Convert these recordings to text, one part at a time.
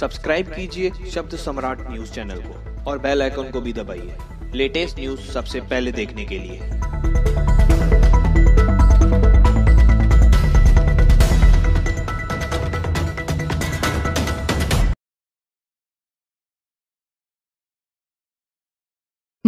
subscribe कीजिए शब्द सम्राट न्यूज चैनल को और बेल आइकन को भी दबाइए लेटेस्ट न्यूज सबसे पहले देखने के लिए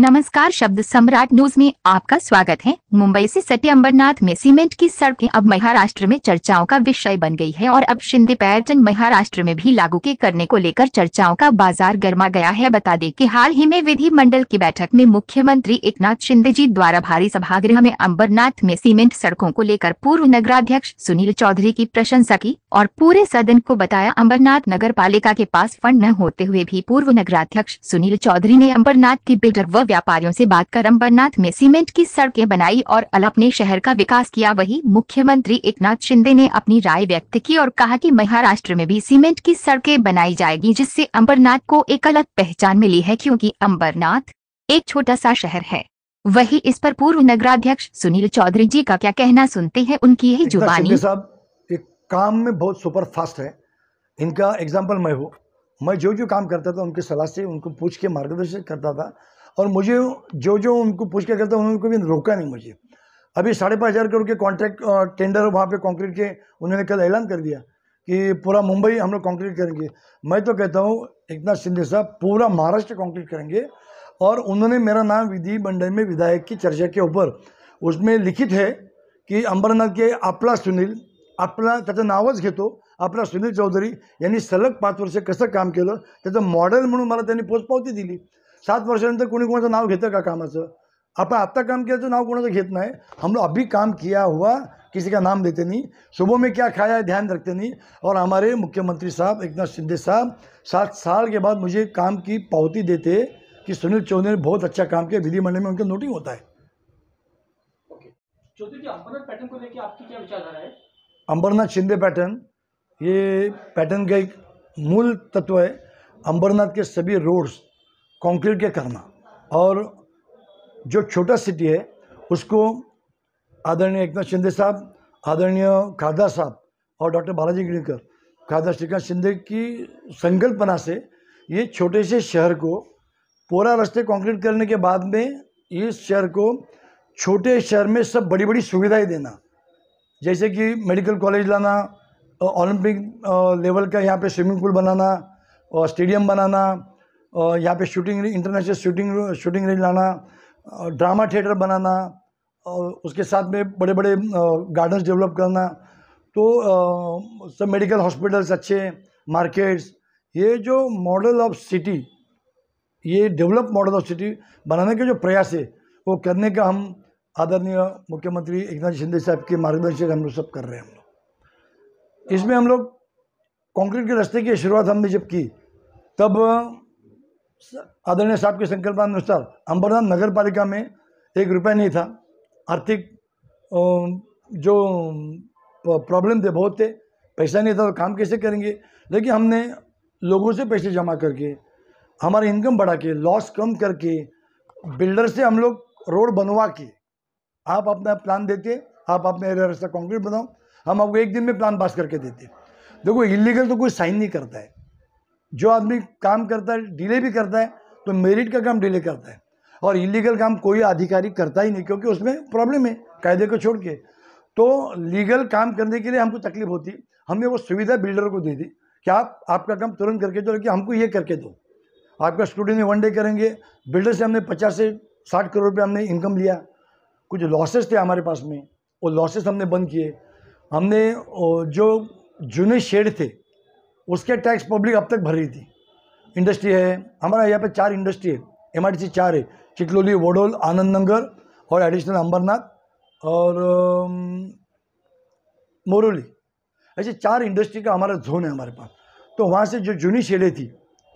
नमस्कार शब्द सम्राट न्यूज में आपका स्वागत है मुंबई से सटे अम्बरनाथ में सीमेंट की सड़कें अब महाराष्ट्र में चर्चाओं का विषय बन गई है और अब शिंदे पैटर्न महाराष्ट्र में भी लागू के करने को लेकर चर्चाओं का बाजार गर्मा गया है बता दें कि हाल ही में विधि मंडल की बैठक में मुख्यमंत्री एकनाथ शिंदे जी द्वारा भारी सभागृह में अम्बरनाथ में सीमेंट सड़कों को लेकर पूर्व नगराध्यक्ष सुनील चौधरी की प्रशंसा की और पूरे सदन को बताया अम्बरनाथ नगर के पास फंड न होते हुए भी पूर्व नगराध्यक्ष सुनील चौधरी ने अम्बरनाथ की बिल्डर व्यापारियों से बात कर अम्बरनाथ में सीमेंट की सड़कें बनाई और अपने शहर का विकास किया वही मुख्यमंत्री एकनाथ शिंदे ने अपनी राय व्यक्त की और कहा कि महाराष्ट्र में भी सीमेंट की सड़कें बनाई जाएगी जिससे अम्बरनाथ को एक अलग पहचान मिली है क्योंकि अम्बरनाथ एक छोटा सा शहर है वही इस पर पूर्व नगराध्यक्ष सुनील चौधरी जी का क्या कहना सुनते हैं उनकी यही जुबानी काम में बहुत सुपर फास्ट है इनका एग्जाम्पल मैं हूँ मैं जो जो काम करता था उनकी सलाह से उनको पूछ के मार्गदर्शन करता था और मुझे जो जो उनको पूछ के करता हूँ उन्होंने कभी रोका नहीं मुझे अभी साढ़े पाँच हज़ार करोड़ के कॉन्ट्रैक्ट टेंडर वहाँ पे कंक्रीट के उन्होंने कल ऐलान कर दिया कि पूरा मुंबई हम लोग कॉन्क्रीट करेंगे मैं तो कहता हूँ एक नाथ शिंदे साहब पूरा महाराष्ट्र कॉन्क्रीट करेंगे और उन्होंने मेरा नाम विधि मंडल में विधायक की चर्चा के ऊपर उसमें लिखित है कि अंबरनाथ के आपला सुनील आपला त्याचं नावच घेतो आपला सुनील चौधरी यांनी सलग पाच वर्ष कसं काम केलं त्याचं मॉडेल म्हणून मला त्यांनी पोचपावती दिली सात वर्षानंतर कोणी कोणाचं नाव घेतं का कामाचं अपन आत्ता काम किया तो नाव कोणाचं घेत नाही हम लोग अभी काम किया हुआ किसी का नाम देते नहीं सुबह में क्या खाया ध्यान रखते नहीं और हमारे मुख्यमंत्री साहब एक नाथ शिंदे साहब सात साल के बाद मुझे काम की पावती देते कि सुनील चौधरी ने बहुत अच्छा काम किया विधिमंडल में उनका नोटिंग होता है अंबरनाथ है अंबरनाथ शिंदे पैटर्न ये पैटर्न का एक मूल तत्व है अंबरनाथ के सभी रोड्स कंक्रीट के करना और जो छोटा सिटी है उसको आदरणीय एकनाथ शिंदे साहब आदरणीय खादा साहब और डॉक्टर बालाजी गिरकर खादा श्रीकांत शिंदे की संकल्पना से ये छोटे से शहर को पूरा रास्ते कंक्रीट करने के बाद में इस शहर को छोटे शहर में सब बड़ी बड़ी सुविधाएं देना जैसे कि मेडिकल कॉलेज लाना ओलंपिक लेवल का यहाँ पे स्विमिंग पूल बनाना और स्टेडियम बनाना और यहाँ पे shooting international shooting shooting range लाना ड्रामा थिएटर बनाना और उसके साथ में बड़े बड़े गार्डन्स डेवलप करना तो सब मेडिकल हॉस्पिटल्स अच्छे मार्केट्स ये जो मॉडल ऑफ सिटी ये डेवलप मॉडल ऑफ सिटी बनाने के जो प्रयास है वो करने का हम आदरणीय मुख्यमंत्री एक नाथ शिंदे साहब के मार्गदर्शन हम लोग सब कर रहे हैं हम लोग इसमें हम लोग कॉन्क्रीट के रास्ते की शुरुआत हमने जब की तब आदरणीय साहब के संकल्पानुसार अंबरनाथ नगर पालिका में एक रुपया नहीं था आर्थिक जो प्रॉब्लम थे बहुत थे पैसा नहीं था तो काम कैसे करेंगे लेकिन हमने लोगों से पैसे जमा करके हमारा इनकम बढ़ा के लॉस कम करके बिल्डर से हम लोग रोड बनवा के आप अपना प्लान देते आप अपने रास्ता कॉन्क्रीट बनाओ हम आपको एक दिन में प्लान पास करके देते देखो इलीगल तो कोई साइन नहीं करता है जो आदमी काम करता है डिले भी करता है तो मेरिट का काम डिले करता है और इलीगल काम कोई अधिकारी करता ही नहीं क्योंकि उसमें प्रॉब्लम है कायदे को छोड़ के तो लीगल काम करने के लिए हमको तकलीफ होती हमने वो सुविधा बिल्डर को दे दी कि आप आपका काम तुरंत करके दो लेकिन हमको ये करके दो आपका स्टूडेंट वन डे करेंगे बिल्डर से हमने पचास से साठ करोड़ रुपये हमने इनकम लिया कुछ लॉसेस थे हमारे पास में वो लॉसेस हमने बंद किए हमने जो जूने शेड थे उसके टैक्स पब्लिक अब तक भर रही थी इंडस्ट्री है हमारा यहाँ पे चार इंडस्ट्री है एम आर चार है चिकलोली वडोल आनंद नगर और एडिशनल अंबरनाथ और मोरोली ऐसे चार इंडस्ट्री का हमारा जोन है हमारे पास तो वहाँ से जो जूनी शेडें थी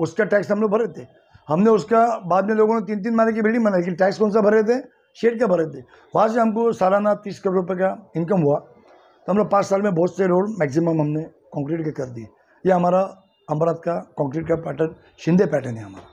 उसका टैक्स हम लोग भरे थे हमने उसका बाद में लोगों ने तीन तीन महीने की बिल्डिंग बनाई लेकिन टैक्स कौन सा भरे थे शेड का भरे थे वहाँ से हमको सालाना तीस करोड़ रुपये का इनकम हुआ तो हम लोग पाँच साल में बहुत से रोड मैक्सिमम हमने कंक्रीट के कर दिए ये हमारा अमरात का कंक्रीट का पैटर्न शिंदे पैटर्न है हमारा